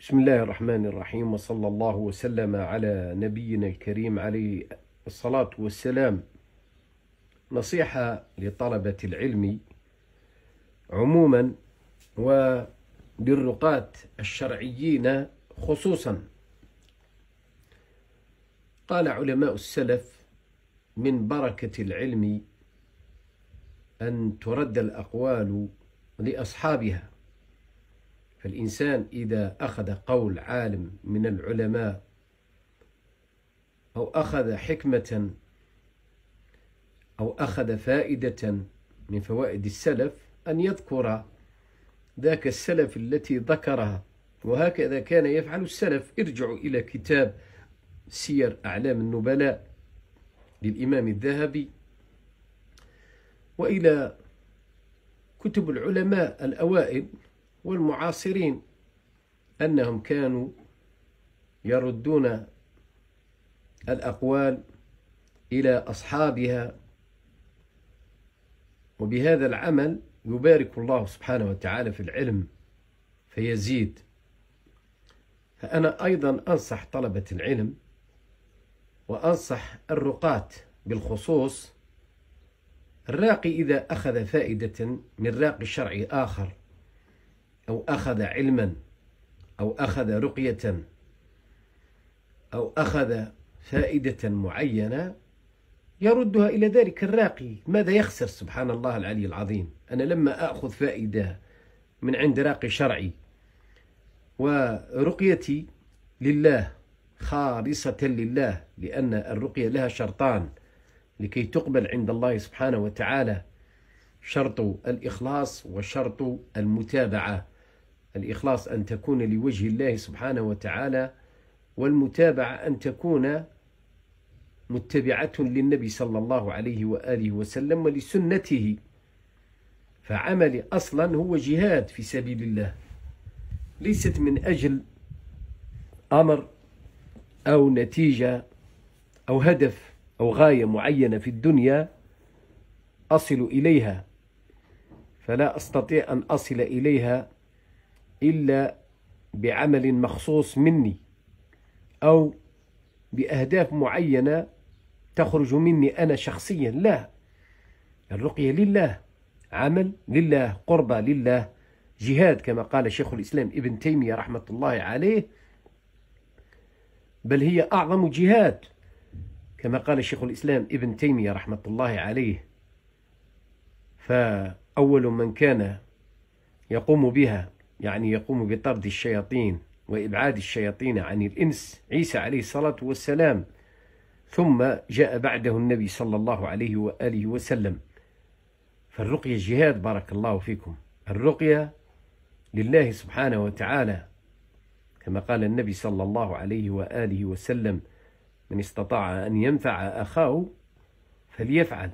بسم الله الرحمن الرحيم وصلى الله وسلم على نبينا الكريم عليه الصلاة والسلام نصيحة لطلبة العلم عموما وللرقاة الشرعيين خصوصا قال علماء السلف من بركة العلم أن ترد الأقوال لأصحابها فالإنسان إذا أخذ قول عالم من العلماء أو أخذ حكمة أو أخذ فائدة من فوائد السلف أن يذكر ذاك السلف التي ذكرها وهكذا كان يفعل السلف ارجعوا إلى كتاب سير أعلام النبلاء للإمام الذهبي وإلى كتب العلماء الأوائل والمعاصرين أنهم كانوا يردون الأقوال إلى أصحابها وبهذا العمل يبارك الله سبحانه وتعالى في العلم فيزيد فأنا أيضا أنصح طلبة العلم وأنصح الرقاة بالخصوص الراقي إذا أخذ فائدة من راقي شرعي آخر أو أخذ علما أو أخذ رقية أو أخذ فائدة معينة يردها إلى ذلك الراقي ماذا يخسر سبحان الله العلي العظيم أنا لما أخذ فائدة من عند راقي شرعي ورقيتي لله خالصة لله لأن الرقية لها شرطان لكي تقبل عند الله سبحانه وتعالى شرط الإخلاص وشرط المتابعة الإخلاص أن تكون لوجه الله سبحانه وتعالى والمتابعة أن تكون متبعة للنبي صلى الله عليه وآله وسلم ولسنته فعمل أصلا هو جهاد في سبيل الله ليست من أجل أمر أو نتيجة أو هدف أو غاية معينة في الدنيا أصل إليها فلا أستطيع أن أصل إليها إلا بعمل مخصوص مني أو بأهداف معينة تخرج مني أنا شخصيا لا الرقية لله عمل لله قربة لله جهاد كما قال شيخ الإسلام ابن تيمية رحمة الله عليه بل هي أعظم جهاد كما قال شيخ الإسلام ابن تيمية رحمة الله عليه فأول من كان يقوم بها يعني يقوم بطرد الشياطين وإبعاد الشياطين عن الإنس عيسى عليه الصلاة والسلام ثم جاء بعده النبي صلى الله عليه وآله وسلم فالرقية جهاد بارك الله فيكم الرقية لله سبحانه وتعالى كما قال النبي صلى الله عليه وآله وسلم من استطاع أن ينفع أخاه فليفعل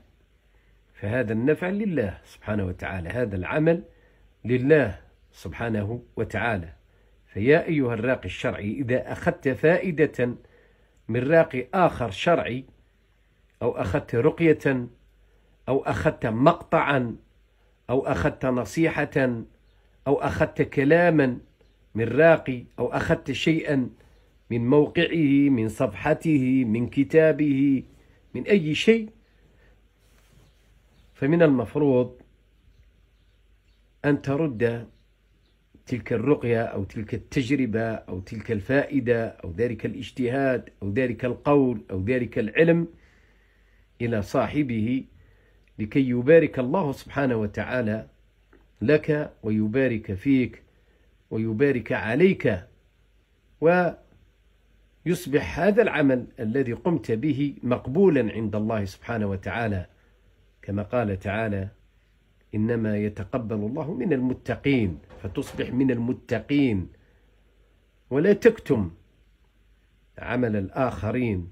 فهذا النفع لله سبحانه وتعالى هذا العمل لله سبحانه وتعالى فيا أيها الراقي الشرعي إذا أخذت فائدة من راقي آخر شرعي أو أخذت رقية أو أخذت مقطعا أو أخذت نصيحة أو أخذت كلاما من راقي أو أخذت شيئا من موقعه من صفحته من كتابه من أي شيء فمن المفروض أن ترد تلك الرقية أو تلك التجربة أو تلك الفائدة أو ذلك الاجتهاد أو ذلك القول أو ذلك العلم إلى صاحبه لكي يبارك الله سبحانه وتعالى لك ويبارك فيك ويبارك عليك ويصبح هذا العمل الذي قمت به مقبولا عند الله سبحانه وتعالى كما قال تعالى إنما يتقبل الله من المتقين فتصبح من المتقين ولا تكتم عمل الآخرين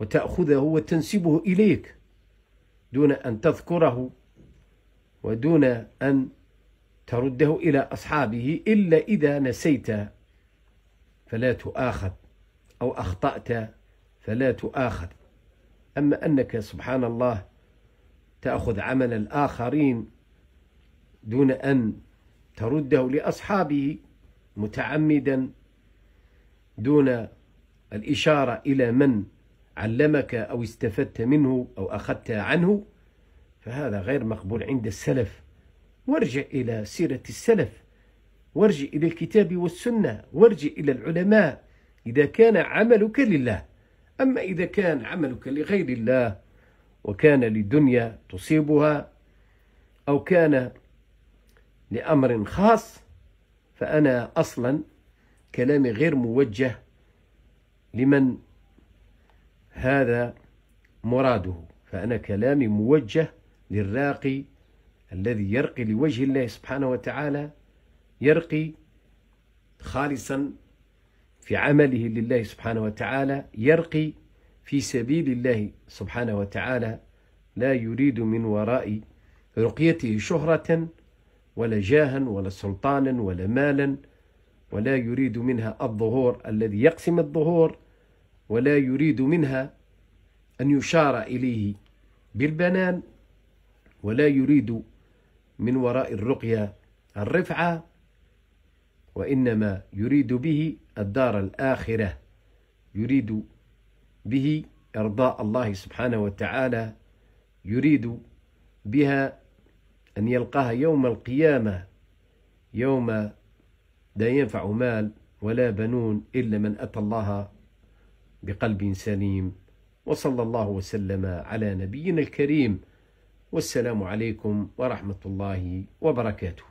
وتأخذه وتنسبه إليك دون أن تذكره ودون أن ترده إلى أصحابه إلا إذا نسيت فلا تؤاخذ أو أخطأت فلا تؤاخذ أما أنك سبحان الله تأخذ عمل الآخرين دون أن ترده لأصحابه متعمدا دون الإشارة إلى من علمك أو استفدت منه أو أخذت عنه فهذا غير مقبول عند السلف وارجع إلى سيرة السلف وارجع إلى الكتاب والسنة وارجع إلى العلماء إذا كان عملك لله أما إذا كان عملك لغير الله وكان للدنيا تصيبها أو كان لأمر خاص فأنا أصلا كلامي غير موجه لمن هذا مراده فأنا كلامي موجه للراقي الذي يرقي لوجه الله سبحانه وتعالى يرقي خالصا في عمله لله سبحانه وتعالى يرقي في سبيل الله سبحانه وتعالى لا يريد من وراء رقيته شهرة ولا جاها ولا سلطانا ولا مالا ولا يريد منها الظهور الذي يقسم الظهور ولا يريد منها أن يشار إليه بالبنان ولا يريد من وراء الرقية الرفعة وإنما يريد به الدار الآخرة يريد به إرضاء الله سبحانه وتعالى يريد بها أن يلقاها يوم القيامة يوم لا ينفع مال ولا بنون إلا من أتى الله بقلب سليم وصلى الله وسلم على نبينا الكريم والسلام عليكم ورحمة الله وبركاته